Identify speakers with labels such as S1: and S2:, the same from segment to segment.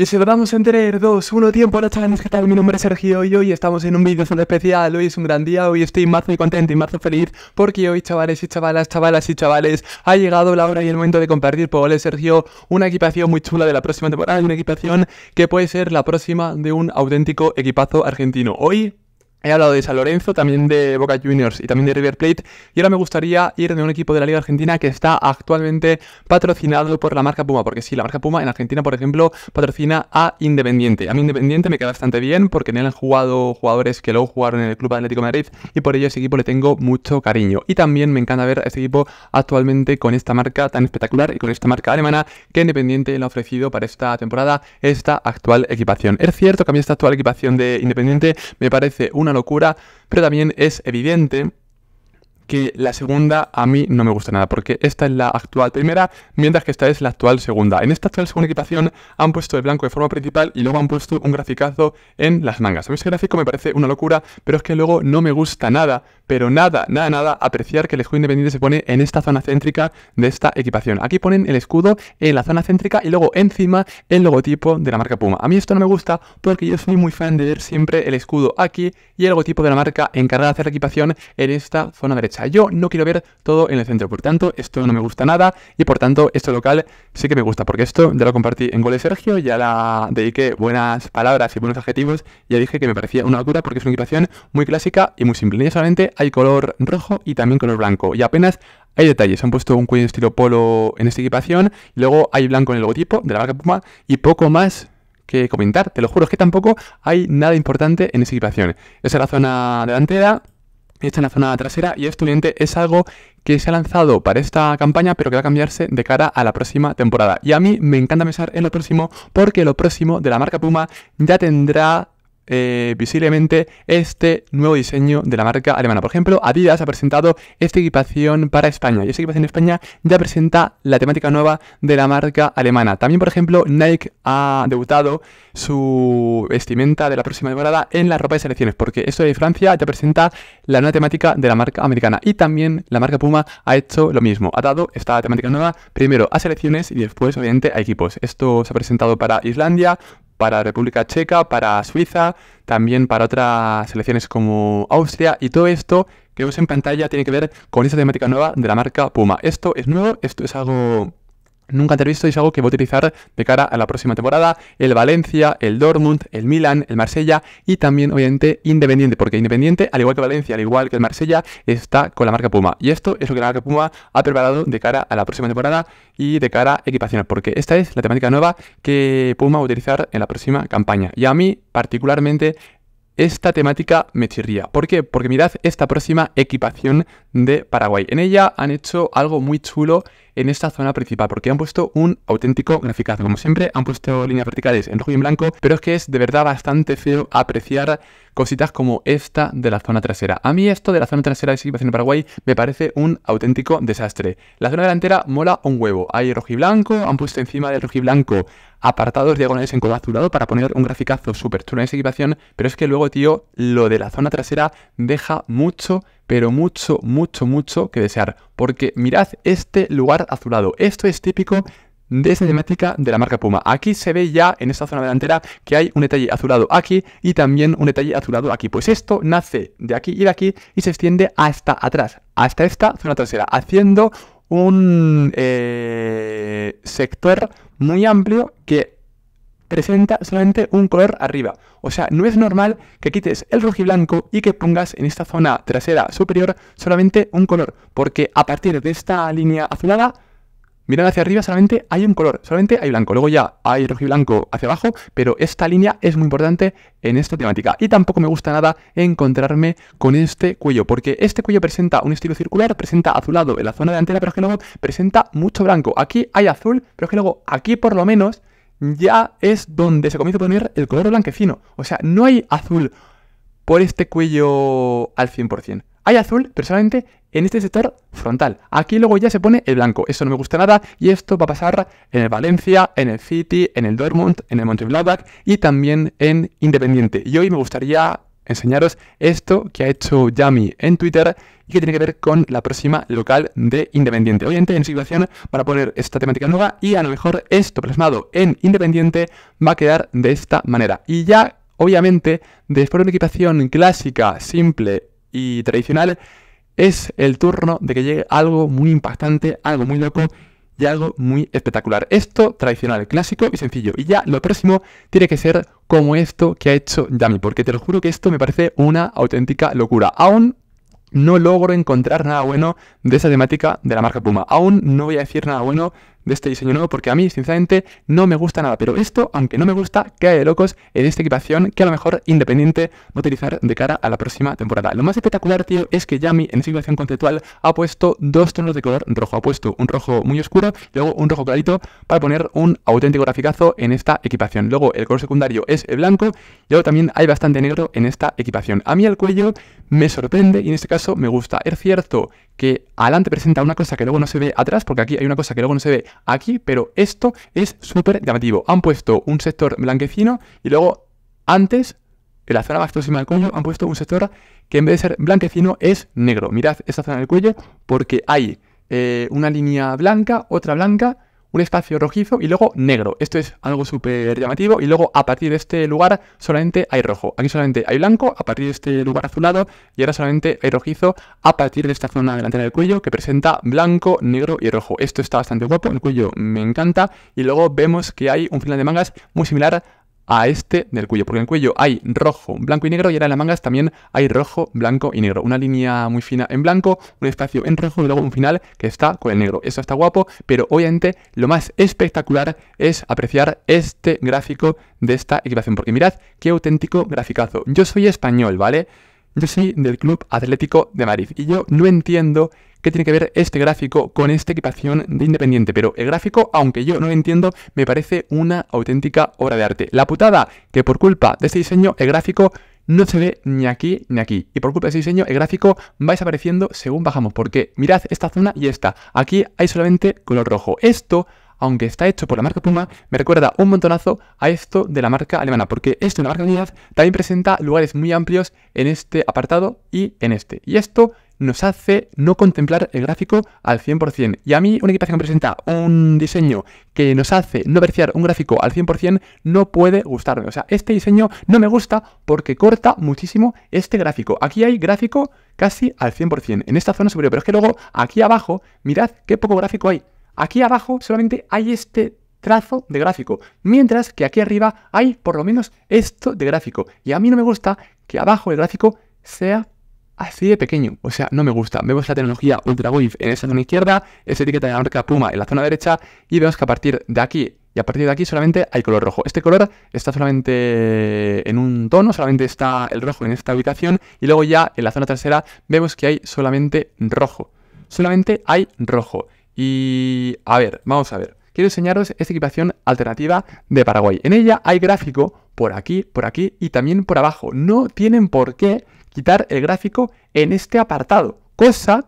S1: Y si vamos en 3, 2, 1, tiempo, hola chavales, ¿qué tal? Mi nombre es Sergio y hoy estamos en un vídeo súper especial, hoy es un gran día, hoy estoy más muy contento y marzo feliz porque hoy chavales y chavalas, chavalas y chavales, ha llegado la hora y el momento de compartir por Ole Sergio una equipación muy chula de la próxima temporada, una equipación que puede ser la próxima de un auténtico equipazo argentino. Hoy He hablado de San Lorenzo, también de Boca Juniors y también de River Plate. Y ahora me gustaría ir de un equipo de la Liga Argentina que está actualmente patrocinado por la marca Puma. Porque sí, la marca Puma en Argentina, por ejemplo, patrocina a Independiente. A mí Independiente me queda bastante bien porque en él han jugado jugadores que luego jugaron en el Club Atlético de Madrid. Y por ello a ese equipo le tengo mucho cariño. Y también me encanta ver a este equipo actualmente con esta marca tan espectacular y con esta marca alemana que Independiente le ha ofrecido para esta temporada esta actual equipación. Es cierto que a mí esta actual equipación de Independiente me parece una locura, pero también es evidente que la segunda a mí no me gusta nada, porque esta es la actual primera, mientras que esta es la actual segunda. En esta actual segunda equipación han puesto el blanco de forma principal y luego han puesto un graficazo en las mangas. A mí ese gráfico me parece una locura, pero es que luego no me gusta nada, pero nada, nada, nada, apreciar que el escudo independiente se pone en esta zona céntrica de esta equipación. Aquí ponen el escudo en la zona céntrica y luego encima el logotipo de la marca Puma. A mí esto no me gusta porque yo soy muy fan de ver siempre el escudo aquí y el logotipo de la marca encargada de hacer la equipación en esta zona derecha. Yo no quiero ver todo en el centro, por tanto, esto no me gusta nada y por tanto, esto local sí que me gusta, porque esto ya lo compartí en Goles Sergio, ya la dediqué buenas palabras y buenos adjetivos, ya dije que me parecía una altura porque es una equipación muy clásica y muy simple. Y solamente hay color rojo y también color blanco, y apenas hay detalles, han puesto un cuello estilo polo en esta equipación, luego hay blanco en el logotipo de la marca Puma y poco más que comentar, te lo juro, es que tampoco hay nada importante en esta equipación. Esa es la zona delantera, está en la zona trasera y estudiante es algo que se ha lanzado para esta campaña pero que va a cambiarse de cara a la próxima temporada y a mí me encanta pensar en lo próximo porque lo próximo de la marca Puma ya tendrá eh, visiblemente este nuevo diseño de la marca alemana. Por ejemplo, Adidas ha presentado esta equipación para España y esta equipación de España ya presenta la temática nueva de la marca alemana. También, por ejemplo, Nike ha debutado su vestimenta de la próxima temporada en la ropa de selecciones, porque esto de Francia ya presenta la nueva temática de la marca americana y también la marca Puma ha hecho lo mismo, ha dado esta temática nueva primero a selecciones y después, obviamente, a equipos. Esto se ha presentado para Islandia, para República Checa, para Suiza, también para otras selecciones como Austria y todo esto que vemos en pantalla tiene que ver con esta temática nueva de la marca Puma. Esto es nuevo, esto es algo nunca he visto y es algo que voy a utilizar de cara a la próxima temporada el Valencia, el Dortmund, el Milan, el Marsella y también obviamente Independiente, porque Independiente, al igual que Valencia, al igual que el Marsella, está con la marca Puma. Y esto es lo que la marca Puma ha preparado de cara a la próxima temporada y de cara a equipaciones, porque esta es la temática nueva que Puma va a utilizar en la próxima campaña. Y a mí particularmente esta temática me chirría. ¿Por qué? Porque mirad esta próxima equipación de Paraguay. En ella han hecho algo muy chulo en esta zona principal, porque han puesto un auténtico graficazo. Como siempre, han puesto líneas verticales en rojo y en blanco, pero es que es de verdad bastante feo apreciar cositas como esta de la zona trasera. A mí esto de la zona trasera de equipación en Paraguay me parece un auténtico desastre. La zona delantera mola un huevo. Hay rojiblanco, han puesto encima del rojiblanco apartados diagonales en color azulado para poner un graficazo súper chulo en esa equipación, pero es que luego, tío, lo de la zona trasera deja mucho, pero mucho, mucho, mucho que desear. Porque mirad este lugar azulado. Esto es típico de temática de la marca Puma. Aquí se ve ya en esta zona delantera que hay un detalle azulado aquí y también un detalle azulado aquí. Pues esto nace de aquí y de aquí y se extiende hasta atrás, hasta esta zona trasera, haciendo un eh, sector muy amplio que presenta solamente un color arriba. O sea, no es normal que quites el blanco y que pongas en esta zona trasera superior solamente un color, porque a partir de esta línea azulada Mirad hacia arriba, solamente hay un color, solamente hay blanco. Luego ya hay rojo y blanco hacia abajo, pero esta línea es muy importante en esta temática. Y tampoco me gusta nada encontrarme con este cuello, porque este cuello presenta un estilo circular, presenta azulado en la zona delantera, pero es que luego presenta mucho blanco. Aquí hay azul, pero es que luego aquí por lo menos ya es donde se comienza a poner el color blanquecino. O sea, no hay azul por este cuello al 100%. Hay azul, solamente en este sector frontal. Aquí luego ya se pone el blanco. Eso no me gusta nada y esto va a pasar en el Valencia, en el City, en el Dortmund, en el Montevideo y también en Independiente. Y hoy me gustaría enseñaros esto que ha hecho Yami en Twitter y que tiene que ver con la próxima local de Independiente. Obviamente en situación para poner esta temática nueva y a lo mejor esto plasmado en Independiente va a quedar de esta manera. Y ya obviamente, después de una equipación clásica, simple y tradicional, es el turno de que llegue algo muy impactante, algo muy loco y algo muy espectacular. Esto tradicional, clásico y sencillo. Y ya lo próximo tiene que ser como esto que ha hecho Yami, porque te lo juro que esto me parece una auténtica locura. Aún no logro encontrar nada bueno de esa temática de la marca Puma. Aún no voy a decir nada bueno de este diseño nuevo porque a mí, sinceramente, no me gusta nada. Pero esto, aunque no me gusta, cae de locos en esta equipación que a lo mejor Independiente va a utilizar de cara a la próxima temporada. Lo más espectacular, tío, es que Yami en esta equipación conceptual ha puesto dos tonos de color rojo. Ha puesto un rojo muy oscuro y luego un rojo clarito para poner un auténtico graficazo en esta equipación. Luego el color secundario es el blanco y luego también hay bastante negro en esta equipación. A mí el cuello me sorprende y en este caso eso me gusta. Es cierto que adelante presenta una cosa que luego no se ve atrás, porque aquí hay una cosa que luego no se ve aquí, pero esto es súper llamativo. Han puesto un sector blanquecino y luego antes, en la zona más próxima del cuello, han puesto un sector que en vez de ser blanquecino es negro. Mirad esta zona del cuello porque hay eh, una línea blanca, otra blanca un espacio rojizo y luego negro. Esto es algo súper llamativo. Y luego a partir de este lugar solamente hay rojo. Aquí solamente hay blanco, a partir de este lugar azulado. Y ahora solamente hay rojizo a partir de esta zona delantera del cuello que presenta blanco, negro y rojo. Esto está bastante guapo. El cuello me encanta. Y luego vemos que hay un final de mangas muy similar a este del cuello, porque en el cuello hay rojo, blanco y negro y ahora en las mangas también hay rojo, blanco y negro. Una línea muy fina en blanco, un espacio en rojo y luego un final que está con el negro. Eso está guapo, pero obviamente lo más espectacular es apreciar este gráfico de esta equipación, porque mirad qué auténtico graficazo. Yo soy español, ¿vale? Yo soy del Club Atlético de Madrid y yo no entiendo qué tiene que ver este gráfico con esta equipación de Independiente. Pero el gráfico, aunque yo no lo entiendo, me parece una auténtica obra de arte. La putada que por culpa de este diseño el gráfico no se ve ni aquí ni aquí. Y por culpa de este diseño, el gráfico va desapareciendo según bajamos. Porque mirad esta zona y esta. Aquí hay solamente color rojo. Esto, aunque está hecho por la marca Puma, me recuerda un montonazo a esto de la marca alemana. Porque esto de la marca Unidad también presenta lugares muy amplios en este apartado y en este. Y esto nos hace no contemplar el gráfico al 100%. Y a mí una equipación que presenta un diseño que nos hace no verciar un gráfico al 100% no puede gustarme. O sea, este diseño no me gusta porque corta muchísimo este gráfico. Aquí hay gráfico casi al 100% en esta zona superior. Pero es que luego aquí abajo, mirad qué poco gráfico hay. Aquí abajo solamente hay este trazo de gráfico, mientras que aquí arriba hay por lo menos esto de gráfico. Y a mí no me gusta que abajo el gráfico sea así de pequeño. O sea, no me gusta. Vemos la tecnología UltraWave en esa zona izquierda, esa etiqueta de la marca Puma en la zona derecha y vemos que a partir de aquí y a partir de aquí solamente hay color rojo. Este color está solamente en un tono, solamente está el rojo en esta ubicación y luego ya en la zona trasera vemos que hay solamente rojo. Solamente hay rojo. Y a ver, vamos a ver. Quiero enseñaros esta equipación alternativa de Paraguay. En ella hay gráfico por aquí, por aquí y también por abajo. No tienen por qué quitar el gráfico en este apartado, cosa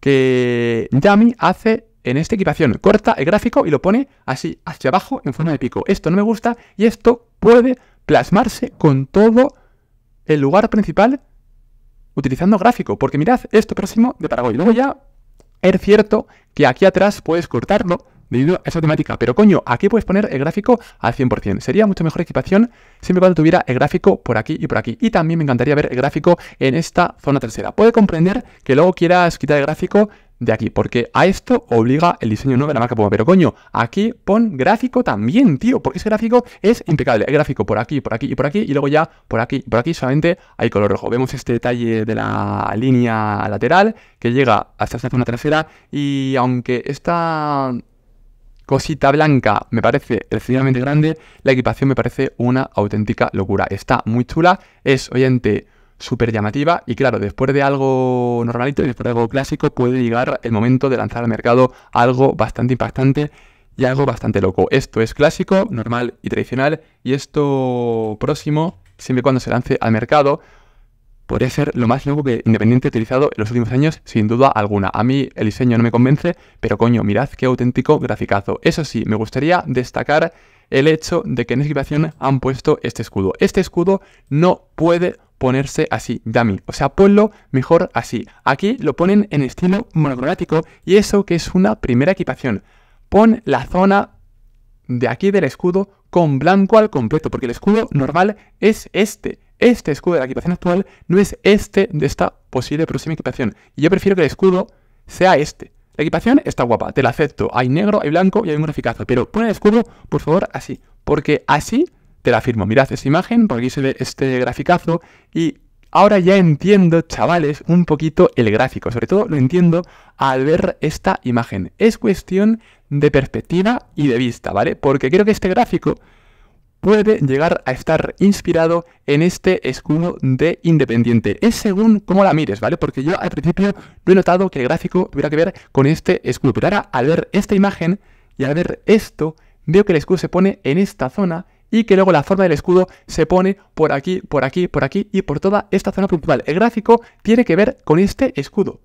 S1: que Yami hace en esta equipación. Corta el gráfico y lo pone así, hacia abajo, en forma de pico. Esto no me gusta y esto puede plasmarse con todo el lugar principal utilizando gráfico. Porque mirad esto próximo de Paraguay. Luego ya es cierto que aquí atrás puedes cortarlo debido a esa temática. Pero coño, aquí puedes poner el gráfico al 100%. Sería mucho mejor equipación siempre cuando tuviera el gráfico por aquí y por aquí. Y también me encantaría ver el gráfico en esta zona tercera. Puede comprender que luego quieras quitar el gráfico de aquí, porque a esto obliga el diseño nuevo de la marca Puma. Pero coño, aquí pon gráfico también, tío, porque ese gráfico es impecable. Hay gráfico por aquí, por aquí y por aquí, y luego ya por aquí por aquí solamente hay color rojo. Vemos este detalle de la línea lateral que llega hasta esta zona trasera y aunque esta cosita blanca me parece extremadamente grande, la equipación me parece una auténtica locura. Está muy chula, es, oyente, súper llamativa y claro, después de algo normalito y después de algo clásico puede llegar el momento de lanzar al mercado algo bastante impactante y algo bastante loco. Esto es clásico, normal y tradicional y esto próximo, siempre y cuando se lance al mercado, podría ser lo más loco que Independiente ha utilizado en los últimos años, sin duda alguna. A mí el diseño no me convence, pero coño, mirad qué auténtico graficazo. Eso sí, me gustaría destacar el hecho de que en esquivación han puesto este escudo. Este escudo no puede ponerse así, dummy. O sea, ponlo mejor así. Aquí lo ponen en estilo monocromático y eso que es una primera equipación. Pon la zona de aquí del escudo con blanco al completo, porque el escudo normal es este. Este escudo de la equipación actual no es este de esta posible próxima equipación. Y yo prefiero que el escudo sea este. La equipación está guapa, te la acepto. Hay negro, hay blanco y hay un graficazo. Pero pon el escudo, por favor, así. Porque así te la firmo. Mirad esta imagen, por aquí se ve este graficazo y ahora ya entiendo, chavales, un poquito el gráfico. Sobre todo lo entiendo al ver esta imagen. Es cuestión de perspectiva y de vista, ¿vale? Porque creo que este gráfico puede llegar a estar inspirado en este escudo de Independiente. Es según cómo la mires, ¿vale? Porque yo al principio Lo he notado que el gráfico tuviera que ver con este escudo. Pero ahora al ver esta imagen y al ver esto, veo que el escudo se pone en esta zona y que luego la forma del escudo se pone por aquí, por aquí, por aquí y por toda esta zona puntual. El gráfico tiene que ver con este escudo.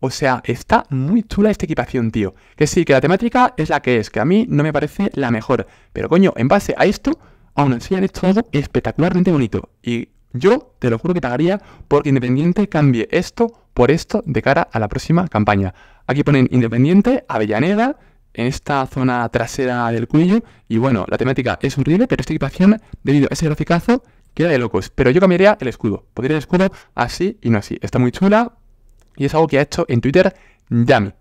S1: O sea, está muy chula esta equipación, tío. Que sí, que la temática es la que es, que a mí no me parece la mejor. Pero coño, en base a esto, aún así han hecho algo espectacularmente bonito. Y yo te lo juro que pagaría porque Independiente cambie esto por esto de cara a la próxima campaña. Aquí ponen Independiente, Avellaneda, en esta zona trasera del cuello. Y bueno, la temática es horrible, pero esta equipación, debido a ese graficazo, queda de locos. Pero yo cambiaría el escudo. Podría el escudo así y no así. Está muy chula y es algo que ha hecho en Twitter Yami.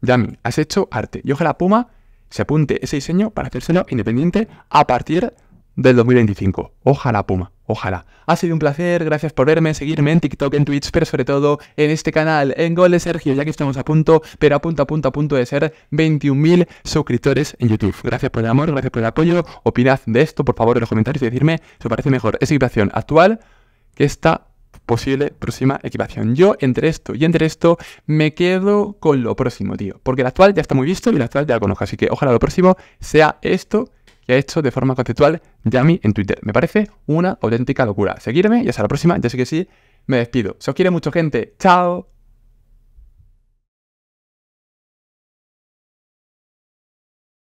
S1: Yami, has hecho arte. Y ojalá Puma se apunte ese diseño para hacérselo independiente a partir del 2025. Ojalá Puma. Ojalá. Ha sido un placer, gracias por verme, seguirme en TikTok, en Twitch, pero sobre todo en este canal, en Gol Sergio, ya que estamos a punto, pero a punto, a punto, a punto de ser 21.000 suscriptores en YouTube. Gracias por el amor, gracias por el apoyo. Opinad de esto, por favor, en los comentarios y decirme si os parece mejor esa equipación actual que esta posible próxima equipación. Yo entre esto y entre esto me quedo con lo próximo, tío. Porque la actual ya está muy visto y el actual ya lo conozco, así que ojalá lo próximo sea esto y ha hecho de forma conceptual mí en Twitter. Me parece una auténtica locura. Seguirme y hasta la próxima. Ya sé que sí. Me despido. Se os quiere mucho, gente. Chao.